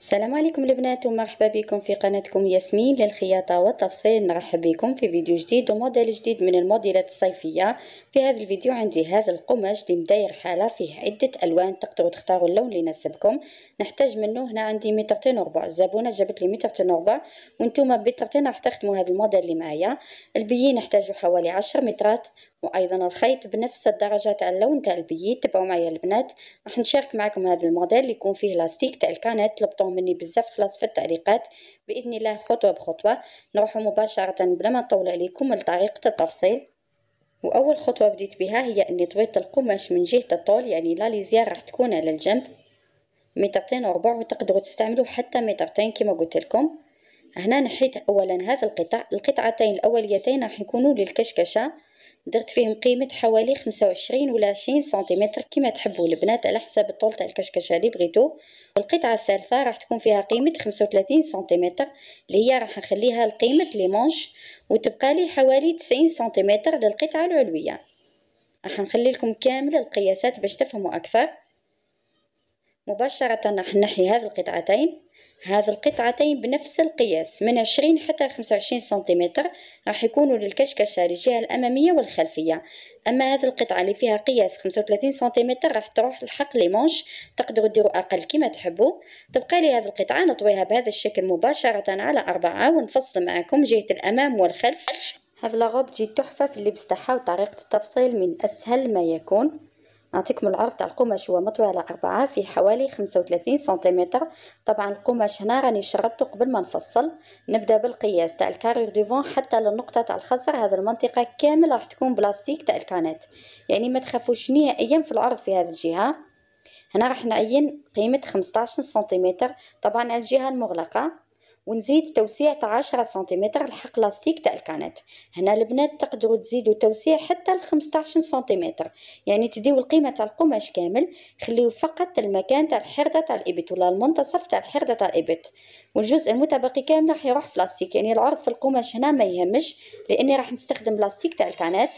السلام عليكم البنات ومرحبا بكم في قناتكم ياسمين للخياطه والتفصيل نرحب بكم في فيديو جديد وموديل جديد من الموديلات الصيفيه في هذا الفيديو عندي هذا القماش اللي مداير حاله فيه عده الوان تقدروا تختاروا اللون اللي يناسبكم نحتاج منه هنا عندي مترتين وربع الزبونه جابت لي مترتين وربع وانتم بترتين راح تخدموا هذا الموديل اللي معايا البيين نحتاجوا حوالي 10 مترات وايضا الخيط بنفس الدرجه تاع اللون تاع البيي تبعوا معايا البنات راح نشارك معكم هذا الموديل اللي يكون فيه لاستيك تاع الكانات طلبتوه مني بزاف خلاص في التعليقات باذن الله خطوه بخطوه نروح مباشره بلا ما نطول عليكم لطريقه التفصيل واول خطوه بديت بها هي اني طويت القماش من جهه الطول يعني لا ليزيار راح تكون على الجنب مترتين وربع وتقدروا تستعملوا حتى مترتين كما قلت لكم هنا نحيت اولا هذا القطع القطعتين الاوليتين راح يكونوا للكشكشه درت فيهم قيمة حوالي خمسة وعشرين ولا عشرين سنتيمتر كما تحبوا البنات على حساب تاع الكشكشة اللي بغيتو والقطعة الثالثة راح تكون فيها قيمة خمسة وثلاثين سنتيمتر اللي هي راح نخليها لقيمة ليمونش وتبقى لي حوالي تسعين سنتيمتر للقطعة العلوية راح نخلي لكم كامل القياسات باش تفهموا أكثر مباشرة راح نحي هذه القطعتين هاد القطعتين بنفس القياس من 20 حتى 25 سنتيمتر راح يكونوا للكشكشة للجهة الأمامية والخلفية أما هذه القطعة اللي فيها قياس 35 سنتيمتر راح تروح لحق لي مونش تقدروا ديروا أقل كما تحبوا تبقى لي هذه القطعة نطويها بهذا الشكل مباشرة على أربعة ونفصل معكم جهة الأمام والخلف هذا لاغوب تجي تحفة في اللبس تاعها وطريقة التفصيل من أسهل ما يكون نعطيكم العرض تاع القماش هو مطوي على أربعة في حوالي خمسة وثلاثين سنتيمتر طبعا القماش هنا راني شربته قبل ما نفصل نبدا بالقياس تاع الكارير ديفون حتى للنقطة تاع الخصر هذا المنطقة كامل راح تكون بلاستيك تاع الكانات يعني ما تخافوش نهائيا أيام في العرض في هذه الجهة هنا راح نعين قيمة خمسطاش سنتيمتر طبعا على الجهة المغلقة ونزيد توسيع تاع 10 سنتيمتر الحق لاستيك تاع الكانت هنا البنات تقدروا تزيدوا توسيع حتى ل 15 سنتيمتر يعني تديو القيمه تاع القماش كامل خليو فقط المكان تاع الحرده تاع الابط ولا المنتصف تاع الحرده تاع الابط والجزء المتبقي كامل راح يروح في يعني العرض في القماش هنا ما يهمش لاني راح نستخدم بلاستيك تاع الكانت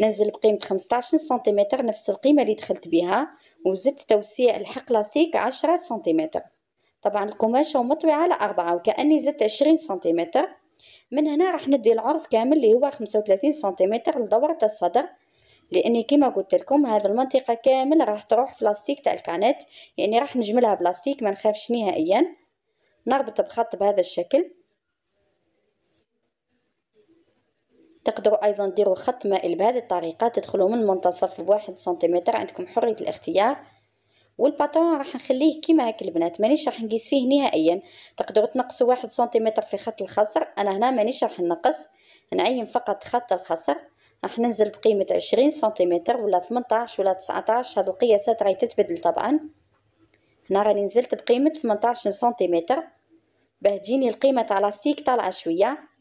نزل بقيمة 15 سنتيمتر نفس القيمة اللي دخلت بها وزدت توسيع الحق لاستيك 10 سنتيمتر طبعا القماشة ومطوية على أربعة وكأني زدت عشرين سنتيمتر من هنا راح ندي العرض كامل اللي هو خمسة وثلاثين سنتيمتر لدورة الصدر لاني كما قلت لكم هذه المنطقه كامل راح تروح بلاستيك تاع الكانت يعني راح نجملها بلاستيك ما نخافش نهائيا نربط بخط بهذا الشكل تقدروا ايضا ديروا خط مائل بهذه الطريقه تدخلوا من منتصف بواحد سنتيمتر عندكم حريه الاختيار والباتون راح نخليه كيما هاك البنات مانيش راح نقيس فيه نهائيا تقدروا تنقصوا واحد سنتيمتر في خط الخصر انا هنا مانيش راح نقص نعين فقط خط الخصر راح ننزل بقيمه 20 سنتيمتر ولا 18 ولا 19 هاد القياسات راهي تتبدل طبعا هنا راني نزلت بقيمه 18 سنتيمتر باه تجيني القيمه تاع لاستيك طالعه شويه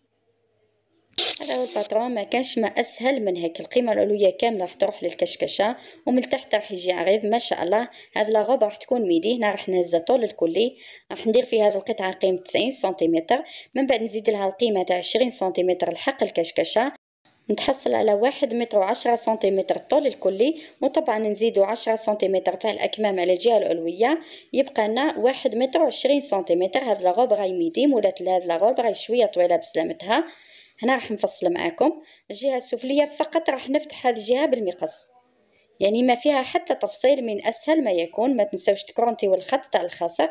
هذا الباترون ما كانش ما اسهل من هيك القيمه العلويه كامله راح تروح للكشكشه ومن تحت راح يجي عريض ما شاء الله هذا لاغوب راح تكون ميدي هنا راح نهزها طول الكلي راح ندير في هذه القطعه قيمه 90 سنتيمتر من بعد نزيد لها القيمه تاع 20 سنتيمتر لحق الكشكشه نتحصل على واحد متر وعشرة سنتيمتر الطول الكلي وطبعا نزيدو عشرة سنتيمتر تاع الأكمام على الجهة العلوية يبقى لنا واحد متر وعشرين سنتيمتر هاد لاغوب راهي ميديم مولات لهاد لاغوب راهي شوية طويلة بسلامتها هنا راح نفصل معاكم الجهه السفليه فقط راح نفتح هذه الجهه بالمقص يعني ما فيها حتى تفصيل من اسهل ما يكون ما تنساوش تكرونتيو الخط تاع الخاصر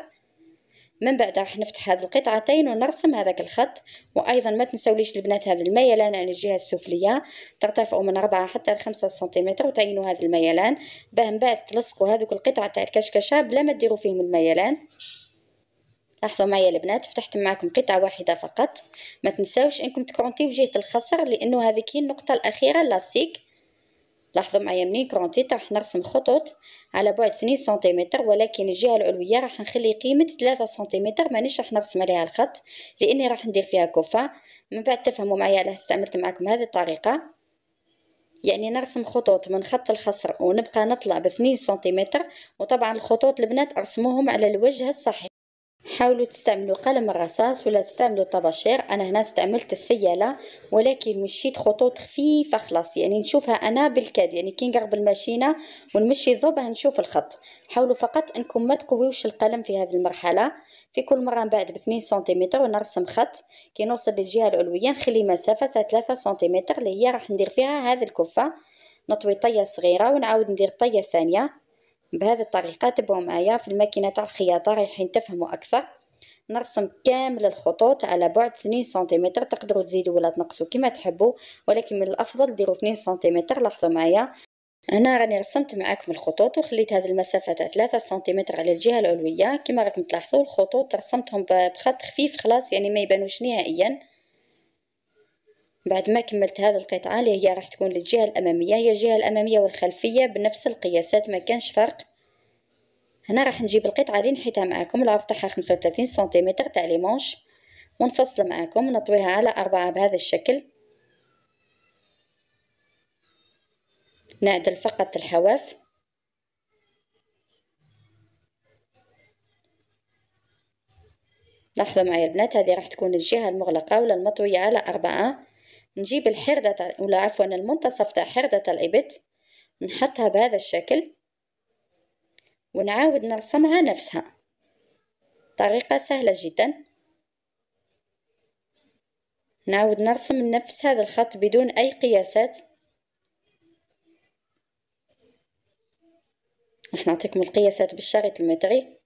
من بعد راح نفتح هذه القطعتين ونرسم هذاك الخط وايضا ما تنساوليش البنات هذا الميلان على الجهه السفليه ترتفعوا من 4 حتى 5 سنتيمتر وتعينوا هذا الميلان باه من بعد تلصقوا هذوك القطعه تاع الكشكشه بلا ما ديروا فيهم الميلان لاحظوا معي البنات فتحت معكم قطعة واحدة فقط ما تنساوش انكم تكرونتيو جهة الخصر لانه هذه هي النقطة الاخيرة لاصيك لاحظوا معايا منين كرونتيت طيب راح نرسم خطوط على بعد 2 سنتيمتر ولكن الجهه العلويه راح نخلي قيمه 3 سنتيمتر مانيش راح نرسم عليها الخط لاني راح ندير فيها كوفة من بعد تفهموا معايا علاه استعملت معكم هذه الطريقه يعني نرسم خطوط من خط الخصر ونبقى نطلع ب 2 سنتيمتر وطبعا الخطوط البنات ارسموهم على الوجه الصحيح حاولوا تستعملوا قلم الرصاص ولا تستعملوا طباشير انا هنا استعملت السياله ولكن مشيت خطوط خفيفه خلاص يعني نشوفها انا بالكاد يعني كي نقرب الماشينه ونمشي ضبها نشوف الخط حاولوا فقط انكم ما تقويوش القلم في هذه المرحله في كل مره من بعد ب 2 سنتيمتر ونرسم خط كي نوصل للجهه العلويه نخلي مسافه 3 سنتيمتر اللي هي راح ندير فيها هذه الكفه نطوي طيه صغيره ونعاود ندير طيه ثانيه بهذه الطريقه تبعوا معايا في الماكينه تاع الخياطه رايحين تفهموا اكثر نرسم كامل الخطوط على بعد 2 سنتيمتر تقدروا تزيدوا ولا تنقصوا كما تحبوا ولكن من الافضل ديروا 2 سنتيمتر لاحظوا معايا هنا راني رسمت معاكم الخطوط وخليت هذه المسافه تاع 3 سنتيمتر على الجهه العلويه كما راكم تلاحظوا الخطوط رسمتهم بخط خفيف خلاص يعني ما يبانوش نهائيا بعد ما كملت هذا القطعة اللي هي راح تكون للجهة الأمامية هي الجهة الأمامية والخلفية بنفس القياسات ما كانش فرق هنا راح نجيب القطعة اللي نحيتها معاكم العرض تاعها 35 سنتيمتر تاع لي مونش ونفصل معاكم ونطويها على أربعة بهذا الشكل نعدل فقط الحواف لاحظوا معي البنات هذه راح تكون الجهة المغلقة ولا المطوية على أربعة نجيب الحردة ولا عفوا المنتصف تاع حردة الإبت نحطها بهذا الشكل ونعاود نرسمها نفسها طريقة سهلة جدا نعاود نرسم نفس هذا الخط بدون أي قياسات راح نعطيكم القياسات بالشريط المتري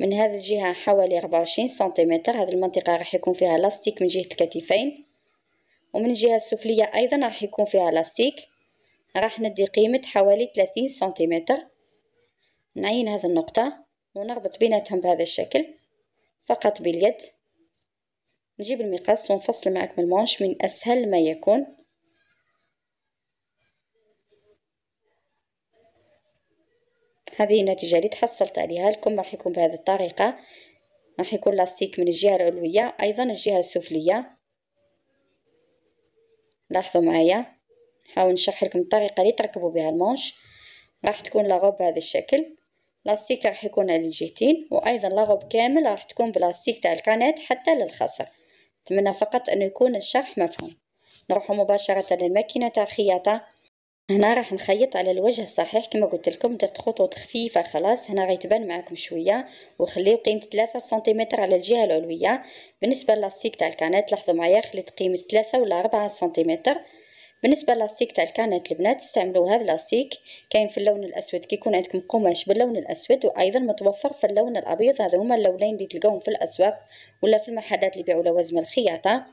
من هذه الجهة حوالي 24 سنتيمتر هذه المنطقة راح يكون فيها لاستيك من جهة الكتفين ومن الجهة السفلية أيضا راح يكون فيها لاستيك راح ندي قيمة حوالي 30 سنتيمتر نعين هذه النقطة ونربط بيناتهم بهذا الشكل فقط باليد نجيب المقص ونفصل معكم من المونش من أسهل ما يكون هذه النتيجة اللي تحصلت عليها لكم راح يكون بهذه الطريقة راح يكون لاستيك من الجهة العلوية أيضا الجهة السفلية لاحظوا معايا نحاول نشرح لكم الطريقه اللي تركبوا بها المونش راح تكون لغوب بهذا الشكل لاستيك راح يكون على الجهتين وايضا لغوب كامل راح تكون بلاستيك تاع الكانات حتى للخصر نتمنى فقط انه يكون الشرح مفهوم نروح مباشره للماكينه تاع الخياطه هنا راح نخيط على الوجه الصحيح كما قلت لكم درت خطوط خفيفه خلاص هنا غيتبان معكم شويه وخليو قيمه 3 سنتيمتر على الجهه العلويه بالنسبه للاستيك تاع الكانات لاحظوا معايا خليت قيمه 3 ولا 4 سنتيمتر بالنسبه للاستيك تاع الكانات البنات استعملوا هذا الاستيك كاين في اللون الاسود كيكون عندكم قماش باللون الاسود وايضا متوفر في اللون الابيض هذا هما اللونين اللي تلقاهم في الاسواق ولا في المحلات اللي يبيعوا لوازم الخياطه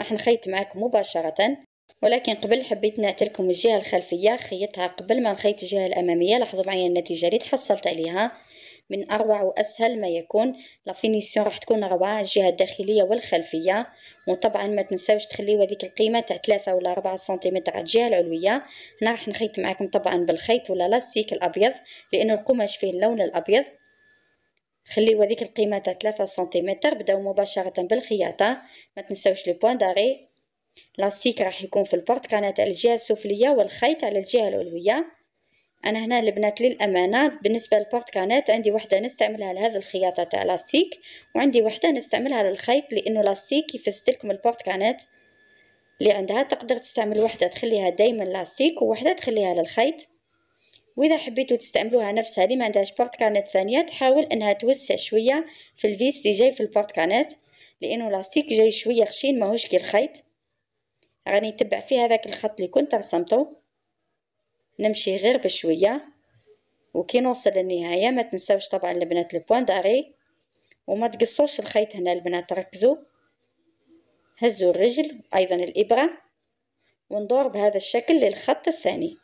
راح نخيط معاكم مباشره ولكن قبل حبيت نعطيكم الجهه الخلفيه خيطها قبل ما نخيط الجهه الاماميه لاحظوا معايا النتيجه اللي تحصلت عليها من اروع واسهل ما يكون لا فينيسيون راح تكون روعه الجهه الداخليه والخلفيه وطبعا ما تنساوش تخليو هذيك القيمه تاع 3 ولا 4 سنتيمتر على الجهه العلويه هنا راح نخيط معكم طبعا بالخيط ولا لاستيك الابيض لانه القماش فيه اللون الابيض خليو هذيك القيمه تاع 3 سنتيمتر بداو مباشره بالخياطه ما تنساوش لو بوين داري لاستيك راح يكون في البرت كانت على الجهة السفلية والخيط على الجهة العلوية أنا هنا البنات للأمانة بالنسبة للبورت كانت عندي وحدة نستعملها لهذا الخياطة تاع لاستيك وعندي وحدة نستعملها للخيط لأنه لاستيك يفسد لكم البورت كانت اللي عندها تقدر تستعمل وحدة تخليها دايما لاستيك ووحدة تخليها للخيط وإذا حبيتوا تستعملوها نفسها اللي ما عندهاش بورت كانت ثانية تحاول أنها توسع شوية في الفيس اللي جاي في البورت كانت لأنه لاستيك جاي شوية خشين ماهوش كي الخيط راني نتبع فيه هذاك الخط اللي كنت رسمته نمشي غير بشويه وكي نوصل للنهايه ما تنساوش طبعا البنات البوان داري وما تقصوش الخيط هنا البنات ركزوا هزوا الرجل ايضا الابره وندور بهذا الشكل للخط الثاني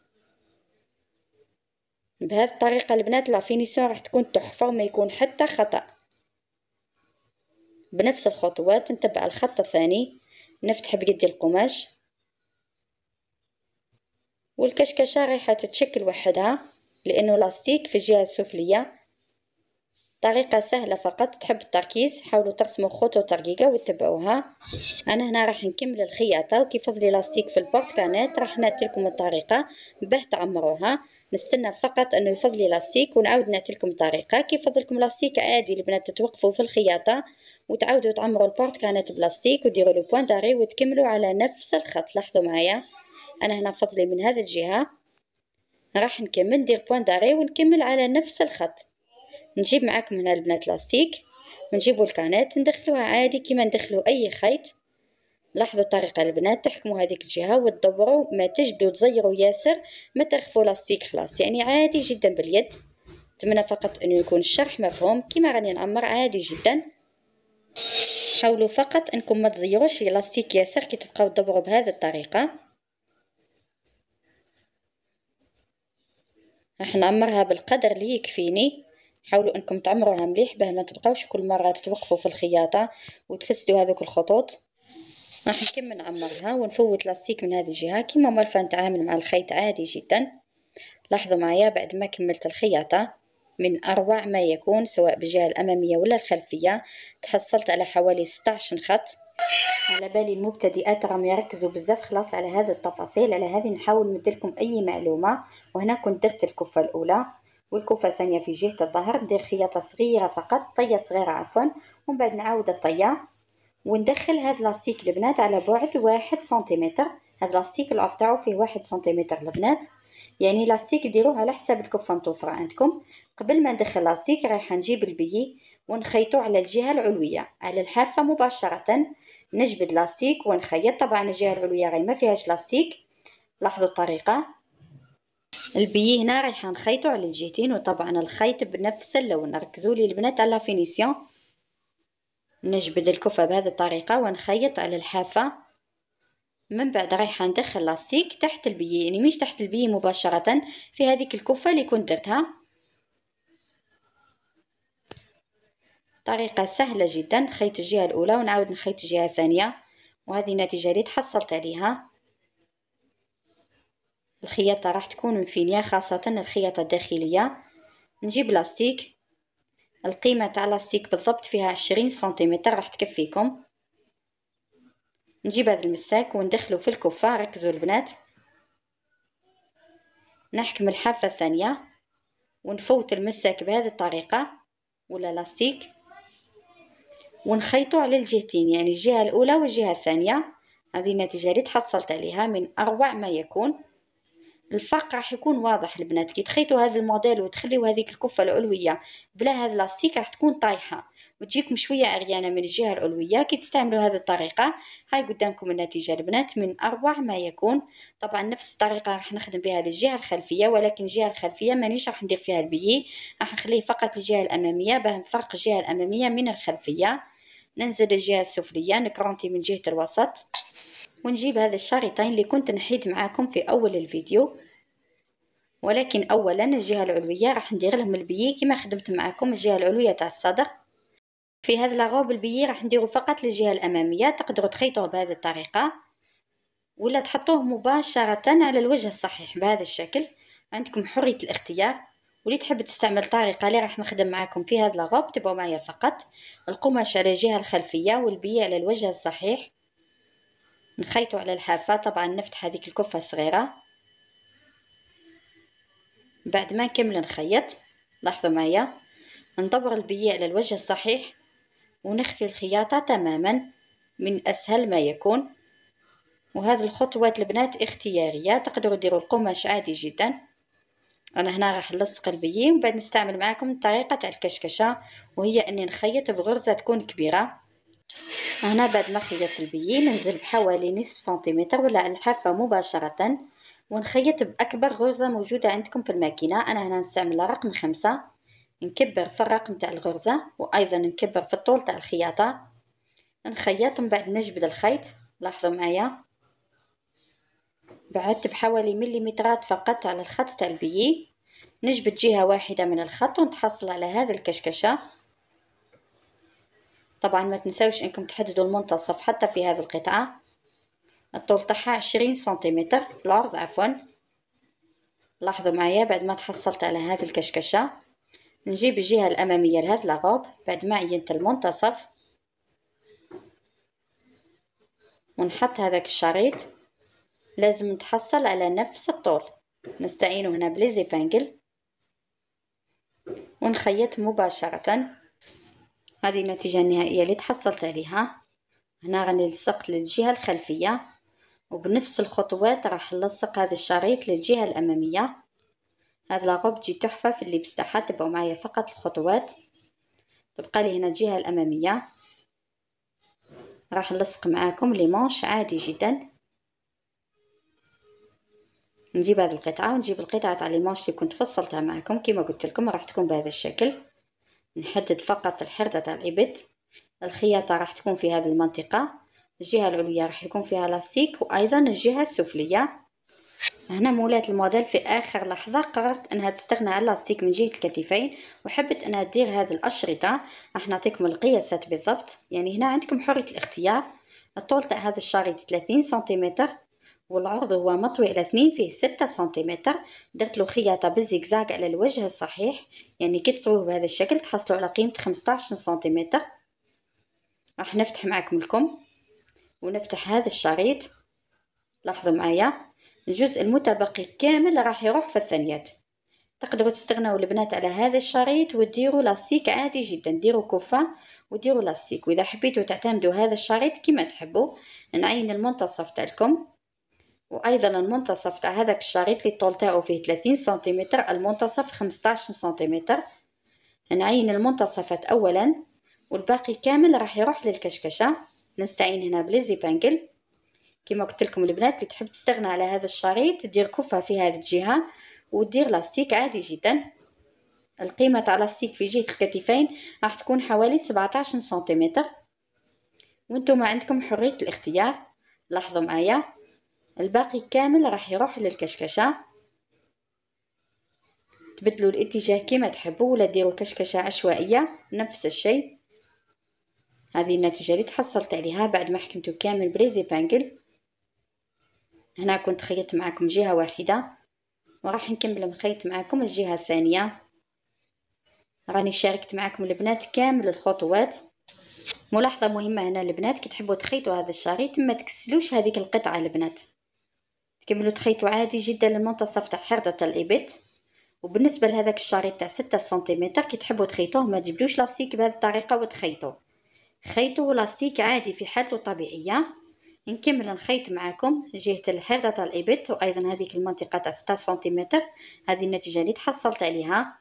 بهذه الطريقه البنات لافينيسيون راح تكون تحفه وما يكون حتى خطا بنفس الخطوات نتبع الخط الثاني نفتح بقدي القماش والكشكشة رايحة تتشكل وحدها لأنه لاستيك في الجهة السفلية طريقة سهلة فقط تحب التركيز حاولوا ترسموا خطوط رقيقة وتبعوها أنا هنا راح نكمل الخياطة وكيف فضلي لاستيك في البورتكانات راح نعطيلكم الطريقة باه تعمروها نستنى فقط أنه يفضلي لاستيك ونعاود نعطيلكم الطريقة كيف فضلكم لاستيك عادي البنات تتوقفوا في الخياطة وتعاودوا تعمروا البورتكانات بلاستيك وديروا لو بوين داري وتكملوا على نفس الخط لاحظوا معايا أنا هنا فضلي من هذه الجهة راح نكمل ندير بوين داري ونكمل على نفس الخط نجيب معاكم هنا البنات لاستيك ونجيبوا الكانات ندخلوها عادي كما ندخلوا اي خيط لاحظوا الطريقه البنات تحكموا هذيك الجهه وتدوروا ما تجبدوا تزيروا ياسر ما تخفوا لاستيك خلاص يعني عادي جدا باليد نتمنى فقط انه يكون الشرح مفهوم كما راني نعمر عادي جدا حاولوا فقط انكم ما تزيروش لاستيك ياسر كي تبقاو تدوروا بهذه الطريقه راح نعمرها بالقدر اللي يكفيني حاولوا انكم تعمروها مليح باه ما تبقاوش كل مره تتوقفوا في الخياطه وتفسدوا هذوك الخطوط راح نكمل نعمرها ونفوت لاستيك من هذه الجهه كيما مالفه نتعامل مع الخيط عادي جدا لاحظوا معايا بعد ما كملت الخياطه من اروع ما يكون سواء بالجهه الاماميه ولا الخلفيه تحصلت على حوالي 16 خط على بالي المبتدئات راهم يركزوا بزاف خلاص على هذه التفاصيل على هذه نحاول ندلكم اي معلومه وهنا كنت درت الكفه الاولى والكفة الثانية في جهة الظهر ندير خياطة صغيرة فقط طية صغيرة عفوا ومن بعد نعاود الطية وندخل هاد لاستيك البنات على بعد واحد سنتيمتر هاد لاستيك العرض تاعو فيه واحد سنتيمتر البنات يعني لاستيك ديروه على حساب الكفه المتوفره عندكم قبل ما ندخل لاستيك رايحه نجيب البيي ونخيطو على الجهه العلويه على الحافه مباشره نجبد لاستيك ونخيط طبعا الجهه العلويه غير ما فيهاش لاستيك لاحظوا الطريقه البي هنا رايحه نخيطو على الجهتين وطبعا الخيط بنفس اللون ركزوا لي البنات على فينيسيون نجبد الكفة بهذه الطريقة ونخيط على الحافة من بعد رايحة ندخل لاستيك تحت البي يعني مش تحت البي مباشرة في هذيك الكفة اللي كنت درتها طريقة سهلة جدا خيط الجهة الأولى ونعاود نخيط الجهة الثانية وهذه النتيجة اللي تحصلت عليها الخياطه راح تكون مفينيه خاصه الخياطه الداخليه نجيب لاستيك القيمه تاع لاستيك بالضبط فيها عشرين سنتيمتر راح تكفيكم نجيب هذا المساك وندخله في الكفه ركزوا البنات نحكم الحافه الثانيه ونفوت المساك بهذه الطريقه ولا لاستيك ونخيطو على الجهتين يعني الجهه الاولى والجهه الثانيه هذه النتيجه اللي تحصلت عليها من اروع ما يكون الفرق راح يكون واضح البنات كي تخيطوا هذا الموديل وتخليوا هذيك الكفه العلويه بلا هذا لاستيك راح تكون طايحه وتجيكم شويه عريانه من الجهه العلويه كي تستعملوا هذه الطريقه هاي قدامكم النتيجه البنات من اروع ما يكون طبعا نفس الطريقه راح نخدم بها للجهه الخلفيه ولكن الجهه الخلفيه مانيش راح ندير فيها البيي راح نخليه فقط للجهه الاماميه باه نفرق الجهه الاماميه من الخلفيه ننزل الجهه السفليه نكرونتي من جهه الوسط ونجيب هذا الشريطين اللي كنت نحيت معاكم في اول الفيديو ولكن اولا الجهه العلويه راح ندير لهم البيي كما خدمت معاكم الجهه العلويه تاع الصدر في هذا لاغوب البيي راح نديرو فقط للجهه الاماميه تقدروا تخيطوه بهذه الطريقه ولا تحطوه مباشره على الوجه الصحيح بهذا الشكل عندكم حريه الاختيار واللي تحب تستعمل الطريقه اللي راح نخدم معاكم في هذا لاغوب تبعوا معايا فقط القماش على الجهه الخلفيه والبيي على الوجه الصحيح نخيطو على الحافة طبعا نفتح هذيك الكفة الصغيرة بعد ما نكمل نخيط لاحظوا معايا ندور البية على الوجه الصحيح ونخفي الخياطة تماما من أسهل ما يكون وهذه الخطوات البنات اختيارية تقدروا ديروا القماش عادي جدا أنا هنا راح نلصق البيين بعد نستعمل معاكم الطريقة الكشكشة وهي أني نخيط بغرزة تكون كبيرة هنا بعد ما خيطت البيي ننزل بحوالي نصف سنتيمتر ولا الحافة مباشرة ونخيط بأكبر غرزة موجودة عندكم في الماكينة أنا هنا نستعمل رقم خمسة نكبر في الرقم تاع الغرزة وأيضا نكبر في الطول تاع الخياطة نخيط من بعد نجبد الخيط لاحظوا معايا بعدت بحوالي مليمترات فقط على الخط تاع البيي نجبد جهة واحدة من الخط ونتحصل على هذا الكشكشة طبعا ما تنسوش انكم تحددوا المنتصف حتى في هذه القطعة الطول تاعها عشرين سنتيمتر العرض عفوا لاحظوا معايا بعد ما تحصلت على هذه الكشكشة نجيب الجهة الأمامية لهذا الغوب بعد ما عينت المنتصف ونحط هذاك الشريط لازم نتحصل على نفس الطول نستعين هنا بليزيبانجل ونخيط مباشرة هذه النتيجة النهائية اللي تحصلت عليها هنا غني لصقت للجهة الخلفية وبنفس الخطوات راح نلصق هذا الشريط للجهة الأمامية هاد لاغوب تجي تحفة في اللبس تاعها تبعو معايا فقط الخطوات تبقى لي هنا الجهة الأمامية راح نلصق معاكم لي مونش عادي جدا نجيب هاد القطعة ونجيب القطعة تاع لي مونش اللي كنت فصلتها معاكم كما قلت لكم راح تكون بهذا الشكل نحدد فقط الحردة تاع الإبط الخياطة راح تكون في هذه المنطقة الجهة العليا راح يكون فيها لاستيك وأيضا الجهة السفلية هنا مولات الموديل في آخر لحظة قررت أنها تستغنى على اللاستيك من جهة الكتفين وحبت أنها دير هذه الأشرطة راح نعطيكم القياسات بالضبط يعني هنا عندكم حرية الاختيار الطول تاع هذا الشريط 30 سنتيمتر والعرض هو مطوي إلى اثنين فيه ستة سنتيمتر درت له خياطة بالزيكزاك على الوجه الصحيح يعني كي تصوروه بهذا الشكل تحصلوا على قيمة خمسطاعش سنتيمتر راح نفتح معكم الكم ونفتح هذا الشريط لاحظوا معايا الجزء المتبقي كامل راح يروح في الثنيات تقدروا تستغناو البنات على هذا الشريط وديروا لاستيك عادي جدا ديروا كفه وديروا لاستيك واذا حبيتوا تعتمدوا هذا الشريط كما تحبوا نعين المنتصف تاعكم وايضا المنتصف تاع هذاك الشريط اللي طول تاعو فيه 30 سنتيمتر المنتصف 15 سنتيمتر نعين المنتصفات اولا والباقي كامل راح يروح للكشكشه نستعين هنا بليزي بانكل كما قلت لكم البنات اللي تحب تستغنى على هذا الشريط دير كفه في هذه الجهه ودير لاستيك عادي جدا القيمه تاع لاستيك في جهه الكتفين راح تكون حوالي 17 سنتيمتر وانتم عندكم حريه الاختيار لاحظوا معايا الباقي كامل راح يروح للكشكشه تبدلوا الاتجاه كما تحبوا ولا ديروا كشكشه عشوائيه نفس الشيء هذه النتيجه اللي تحصلت عليها بعد ما حكمته كامل بريزي بانجل هنا كنت خيطت معكم جهه واحده وراح نكمل نخيط معكم الجهه الثانيه راني شاركت معكم البنات كامل الخطوات ملاحظه مهمه هنا البنات كي تحبوا تخيطوا هذا الشريط ما تكسلوش هذيك القطعه البنات كملوا تخيطوا عادي جدا للمنتصف تاع حردة الإبط وبالنسبة لهذاك الشريط تاع ستة سنتيمتر كي تحبوا تخيطوه ما تجبدوش لاستيك بهذه الطريقة وتخيطوه خيطوا لاستيك عادي في حالته الطبيعية نكمل نخيط معاكم جهة الحردة تاع الإبط وأيضا هذيك المنطقة تاع ستة سنتيمتر هذه النتيجة اللي تحصلت عليها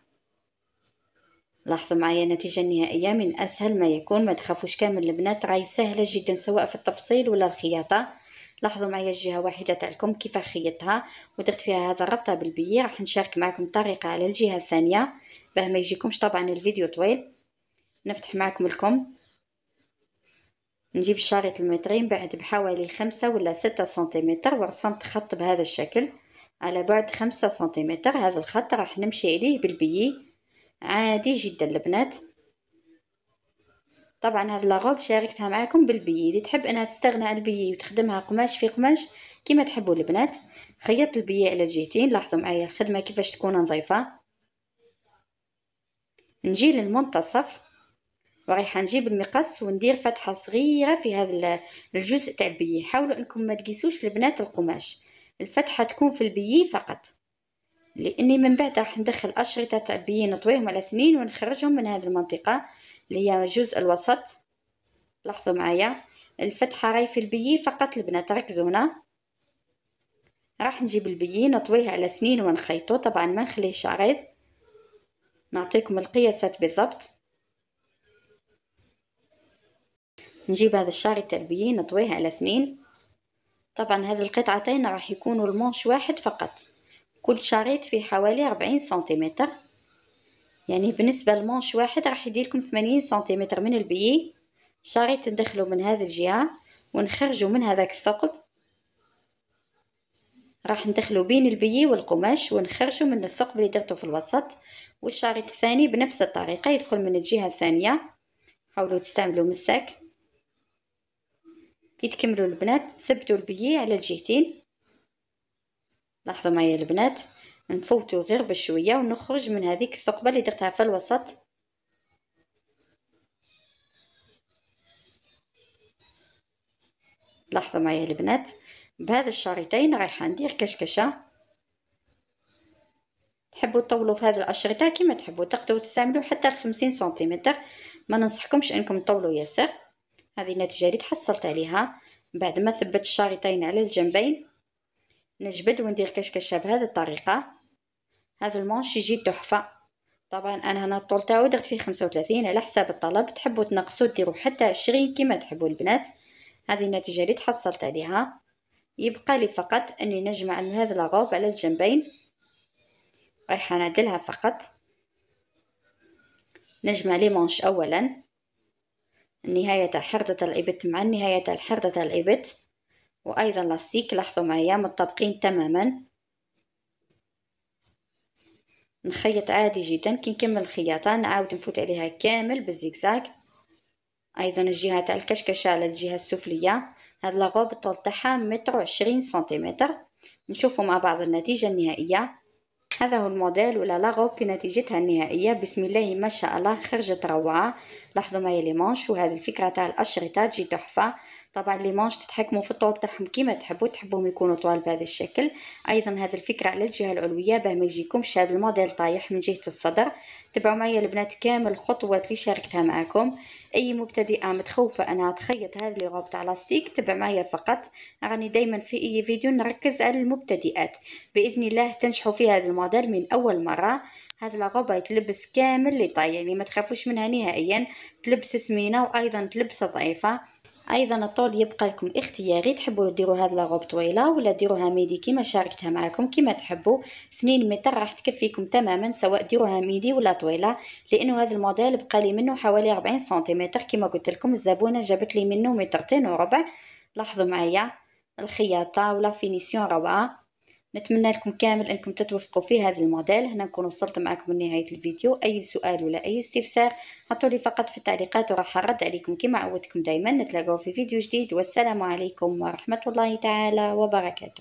لاحظوا معايا النتيجة النهائية من أسهل ما يكون ما تخافوش كامل البنات راهي سهلة جدا سواء في التفصيل ولا الخياطة لاحظوا معايا الجهه واحده تاع الكم كيف خيطتها ودرت فيها هذا الربطه بالبي راح نشارك معكم الطريقه على الجهه الثانيه باه ما يجيكمش طبعا الفيديو طويل نفتح معكم الكم نجيب الشريط المترين بعد بحوالي خمسة ولا ستة سنتيمتر ورسمت خط بهذا الشكل على بعد خمسة سنتيمتر هذا الخط راح نمشي عليه بالبيي عادي جدا البنات طبعا هاد لاغوب شاركتها معاكم بالبيي اللي تحب انها تستغنى على البيي وتخدمها قماش في قماش كيما تحبوا البنات خيطت البيي على الجهتين لاحظوا معايا الخدمه كيفاش تكون نظيفه نجي للمنتصف ورايحه نجيب المقص وندير فتحه صغيره في هذا الجزء تاع البيي حاولوا انكم ما تقيسوش البنات القماش الفتحه تكون في البيي فقط لاني من بعد راح ندخل اشرطه تاع البيي نطويهم على اثنين ونخرجهم من هذه المنطقه اللي هي جزء الوسط لاحظوا معايا الفتحة راهي في البيي فقط البنات ركزوا هنا راح نجيب البيي نطويه على اثنين ونخيطو طبعا ما نخليهش عريض نعطيكم القياسات بالضبط نجيب هذا الشاري تاع البيي نطويه على اثنين طبعا هذه القطعتين راح يكونوا المونش واحد فقط كل شريط فيه حوالي 40 سنتيمتر يعني بالنسبة لمونش واحد راح يديلكم ثمانين سنتيمتر من البيي شريط ندخلو من هذه الجهة ونخرجو من هذاك الثقب راح ندخلو بين البيي والقماش ونخرجو من الثقب اللي درتو في الوسط والشريط الثاني بنفس الطريقة يدخل من الجهة الثانية حاولوا تستعملوا مساك كي تكملوا البنات ثبتوا البيي على الجهتين لاحظوا معايا البنات نفوتو غير بشويه ونخرج من هذيك الثقبه اللي درتها في الوسط لاحظوا معايا البنات بهذا الشريطين رايحه ندير كشكشه تحبوا تطولوا في هذا الاشرطه كيما تحبوا تقدروا تستعملوا حتى ل 50 سنتيمتر ما ننصحكمش انكم تطولوا ياسر هذه النتيجه اللي تحصلت عليها بعد ما ثبت الشريطين على الجنبين نجبد وندير كشكشه بهذه الطريقه هذا المونش يجي تحفه طبعا انا هنا الطول تاعو درت فيه 35 على حساب الطلب تحبوا تنقصوا ديروا حتى 20 كما تحبوا البنات هذه النتيجه اللي تحصلت عليها يبقى لي فقط اني نجمع هذا لاغوب على الجنبين رايحه نعدلها فقط نجمع لي مونش اولا النهايه تاع حردة الابط مع النهايه تاع الحردة الابط وايضا لاستيك لاحظوا معايا متطابقين تماما نخيط عادي جدا كي نكمل الخياطه نعاود نفوت عليها كامل بالزيكزاك ايضا الجهه تاع الكشكشه على الجهه السفليه هاد لاغوب الطول تاعها متر وعشرين سنتيمتر نشوفوا مع بعض النتيجه النهائيه هذا هو الموديل ولا لاغوب في نتيجتها النهائيه بسم الله ما شاء الله خرجت روعه لاحظوا معايا لي مانش وهذه الفكره تاع الاشرطه تجي تحفه طبعا لي مانش تتحكموا في الطول تاعهم كيما تحبوا تحبهم يكونوا طوال بهذا الشكل ايضا هذه الفكره على الجهه العلويه باه ما يجيكمش هذا الموديل طايح من جهه الصدر تبعوا معايا البنات كامل الخطوات اللي شاركتها معاكم اي مبتدئه متخوفه انها تخيط هذا لي غوب تاع لاستيك تبع معايا فقط راني دائما في اي فيديو نركز على المبتدئات باذن الله تنجحوا في هذا الموديل من اول مره هذا لاغوب يتلبس كامل اللي طايح يعني ما تخافوش منها نهائيا تلبس سمينه وايضا تلبس ضعيفه ايضا الطول يبقى لكم اختياري تحبوا ديروا هاد لاغوب طويله ولا ديروها ميدي كما شاركتها معكم كما تحبوا 2 متر راح تكفيكم تماما سواء ديروها ميدي ولا طويله لانه هذا الموديل بقى لي منه حوالي 40 سنتيمتر كما قلت لكم الزبونه جابت لي منه مترتين وربع لاحظوا معايا الخياطه ولا فينيسيون روعه نتمنى لكم كامل انكم تتوفقوا في هذا الموديل هنا نكون وصلت معكم لنهايه الفيديو اي سؤال ولا اي استفسار حطوا لي فقط في التعليقات وراح ارد عليكم كما عودتكم دائما نتلاقاو في فيديو جديد والسلام عليكم ورحمه الله تعالى وبركاته